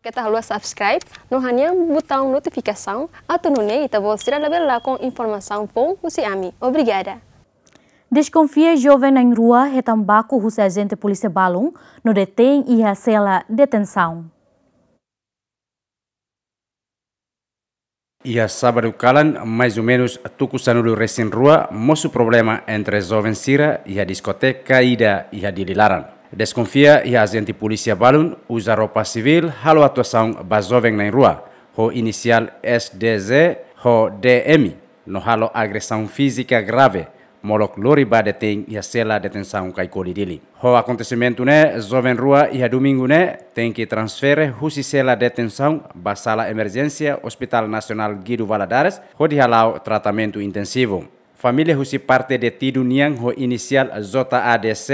subscreve tá subscribe no hanha botão notificação. Atunune e você receber lá com informação bom você ami. Obrigada. Desconfia jovem em rua retambaco é os agente polícia balão no detém e recela detenção. E a sábado calan, mais ou menos, tuco sanulu recém rua, moço problema entre jovem cira e a discoteca ida e a dililaran. Desconfia e agente polícia balun usa roupa civil halo atuação bazoveng na rua, ho inicial SDZ ho DM, no halo agressão física grave, molok loriba detém e a cela detenção caicoli dele. O acontecimento né, jovem rua e a domingo né, tem que transferir husi cela detenção ba sala emergência Hospital Nacional Guido Valadares, ho de halau tratamento intensivo. Familia husi parte de yang ho inisial zota ADC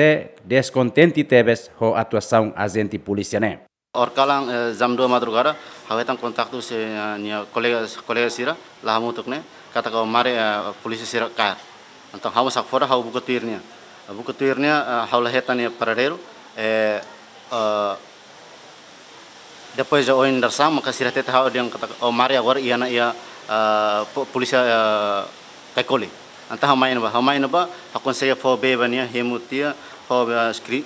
deskontenti tebes ho atuação Polisiane policiane. Orkalang eh, zamdo madrugada hawetan tu se eh, nia kolega kolega sira lahamu tukne kata kau mare uh, polisi sira kar. Antang hawa sakfora hawa buku tirnya. Buku tirnya eh, hawa lahetan ya paradero eh, eh, depois o indarsam maka sira teta hawa dia kata kau oh, mare war iana ia eh, polisi tekoli anta hamain ba hamain ba hakun saya fo be bania hemutia fo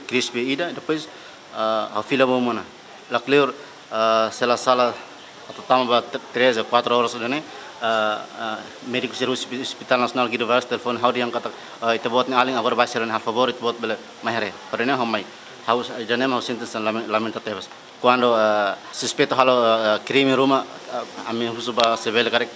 crispy ah, ida depois a ah, fila bo mona la clear ah, sela sala atau tambah 3 4 horas dene médico seru hospital nasional gitu vas telepon hau yang kata itu buat ni aling abar basiran hal favorit buat bela mahere perene hamai haus eh, janem haus sintes lamen tatebas quando suspek halo krimi ruma ami husuba sebel karek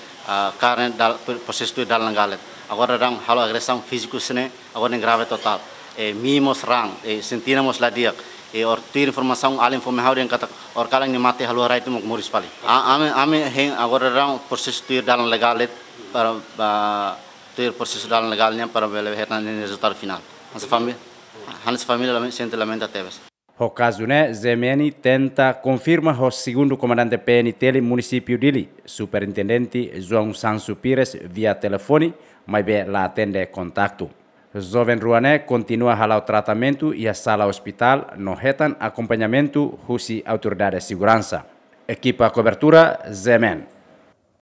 karena dal proses tu dalang ngalet agora rang halo agresang fisikus sene agora grave total e mimos rang e sentinamos la diak e eh, or tu informação al informe hau kata or kalang ni mate halo rai tu mok muris pali ame ah, ah, ame ah, hen agora rang proses tu dalam legalet para tu proses dalam legalnya para belevetan resultado final famili, família, Hansa família, sente lamenta tebes. Rocazune Zemeni tenta confirmar o segundo comandante PNTL município de Lili, superintendente João Sansu Pires via telefone, mas bem lá atende contato. Jovem Ruané continua a o tratamento e a sala hospital não retan acompanhamento rusi autoridade de segurança. Equipa cobertura Zemen.